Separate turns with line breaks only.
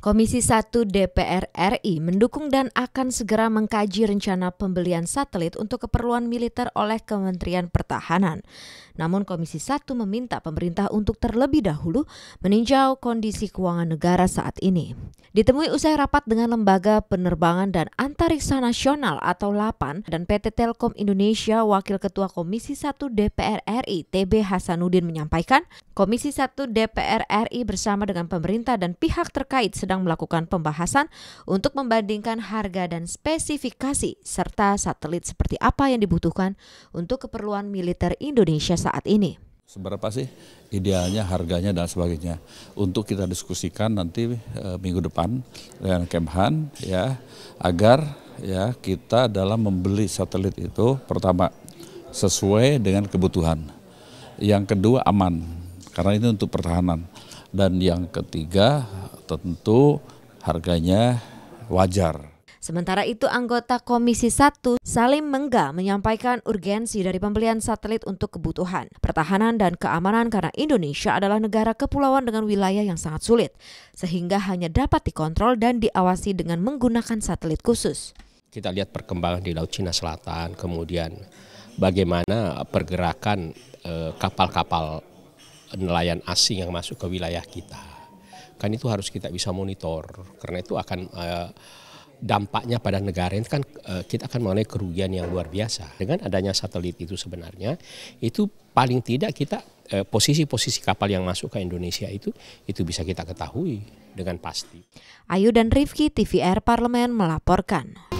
Komisi 1 DPR RI mendukung dan akan segera mengkaji rencana pembelian satelit untuk keperluan militer oleh Kementerian Pertahanan. Namun Komisi 1 meminta pemerintah untuk terlebih dahulu meninjau kondisi keuangan negara saat ini. Ditemui usai rapat dengan Lembaga Penerbangan dan Antariksa Nasional atau LAPAN dan PT Telkom Indonesia, Wakil Ketua Komisi 1 DPR RI TB Hasanuddin menyampaikan, Komisi 1 DPR RI bersama dengan pemerintah dan pihak terkait sedang sedang melakukan pembahasan untuk membandingkan harga dan spesifikasi serta satelit seperti apa yang dibutuhkan untuk keperluan militer Indonesia saat ini.
Seberapa sih idealnya harganya dan sebagainya untuk kita diskusikan nanti e, minggu depan dengan Kemhan ya agar ya kita dalam membeli satelit itu pertama sesuai dengan kebutuhan. Yang kedua aman karena ini untuk pertahanan dan yang ketiga tentu harganya wajar.
Sementara itu anggota Komisi 1 Salim Mengga menyampaikan urgensi dari pembelian satelit untuk kebutuhan pertahanan dan keamanan karena Indonesia adalah negara kepulauan dengan wilayah yang sangat sulit sehingga hanya dapat dikontrol dan diawasi dengan menggunakan satelit khusus.
Kita lihat perkembangan di Laut Cina Selatan, kemudian bagaimana pergerakan eh, kapal-kapal nelayan asing yang masuk ke wilayah kita kan itu harus kita bisa monitor karena itu akan uh, dampaknya pada negara ini kan uh, kita akan mengalami kerugian yang luar biasa dengan adanya satelit itu sebenarnya itu paling tidak kita eh, posisi-posisi kapal yang masuk ke Indonesia itu itu bisa kita ketahui dengan pasti.
Ayu dan Rifki TVR Parlemen melaporkan.